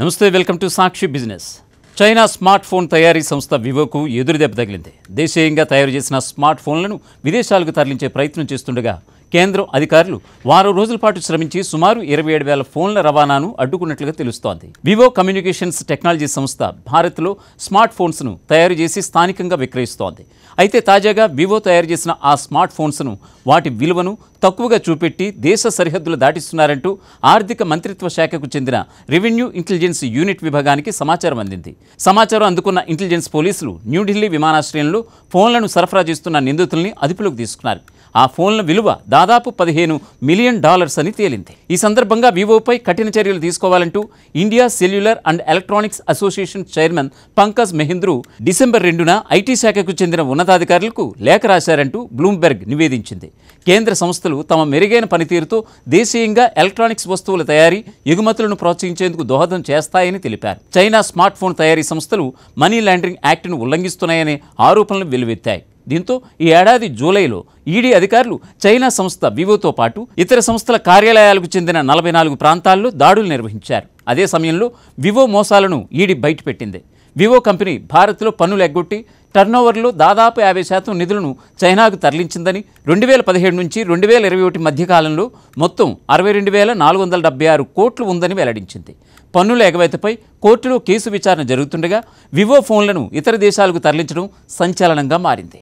నమస్తే welcome to Sakshi business China smart phone తయారీ సంస్థ వివోకు ఎదురుదెబ్బ తగిలింది దేశీయంగా తయారు చేసిన స్మార్ట్ ఫోన్లను విదేశాలకు తరలించే ప్రయత్నం చేస్తుండగా కేంద్రం అధికారులు వారం రోజుల పాటు శ్రమించి సుమారు ఇరవై ఏడు వేల ఫోన్ల రవాణాను అడ్డుకున్నట్లుగా తెలుస్తోంది వివో కమ్యూనికేషన్స్ టెక్నాలజీ సంస్థ భారత్లో స్మార్ట్ ఫోన్స్ను తయారు చేసి స్థానికంగా విక్రయిస్తోంది అయితే తాజాగా వివో తయారు చేసిన ఆ స్మార్ట్ ఫోన్స్ను వాటి విలువను తక్కువగా చూపెట్టి దేశ సరిహద్దులు దాటిస్తున్నారంటూ ఆర్థిక మంత్రిత్వ శాఖకు చెందిన రెవెన్యూ ఇంటెలిజెన్స్ యూనిట్ విభాగానికి సమాచారం అందింది సమాచారం అందుకున్న ఇంటెలిజెన్స్ పోలీసులు న్యూఢిల్లీ విమానాశ్రయంలో ఫోన్లను సరఫరా చేస్తున్న నిందితుల్ని అదుపులోకి తీసుకున్నారు ఆ ఫోన్ల విలువ దాదాపు పదిహేను మిలియన్ డాలర్స్ అని తేలింది ఈ సందర్భంగా వివోపై కఠిన చర్యలు తీసుకోవాలంటూ India cellular and electronics association chairman Pankaj Mehindru December రెండున ఐటీ శాఖకు చెందిన ఉన్నతాధికారులకు లేఖ రాశారంటూ బ్లూంబెర్గ్ నివేదించింది కేంద్ర సంస్థలు తమ మెరుగైన పనితీరుతో దేశీయంగా ఎలక్ట్రానిక్స్ వస్తువుల తయారీ ఎగుమతులను ప్రోత్సహించేందుకు దోహదం చేస్తాయని తెలిపారు చైనా స్మార్ట్ ఫోన్ తయారీ సంస్థలు మనీ లాండరింగ్ యాక్ట్ను ఉల్లంఘిస్తున్నాయనే ఆరోపణలు వెలువెత్తాయి దీంతో ఈ ఏడాది జూలైలో ఈడీ అధికారులు చైనా సంస్థ వివోతో పాటు ఇతర సంస్థల కార్యాలయాలకు చెందిన నలభై నాలుగు ప్రాంతాల్లో దాడులు నిర్వహించారు అదే సమయంలో వివో మోసాలను ఈడీ బయటపెట్టింది వివో కంపెనీ భారత్లో పన్నులు ఎగ్గొట్టి టర్నోవర్లో దాదాపు యాభై శాతం నిధులను చైనాకు తరలించిందని రెండు వేల పదిహేడు నుంచి రెండు వేల ఇరవై ఒకటి మధ్యకాలంలో మొత్తం అరవై రెండు వేల నాలుగు వందల డెబ్బై ఆరు కోట్లు ఉందని వెల్లడించింది పన్నుల ఎగవేతపై కోర్టులో కేసు విచారణ జరుగుతుండగా వివో ఫోన్లను ఇతర దేశాలకు తరలించడం సంచలనంగా మారింది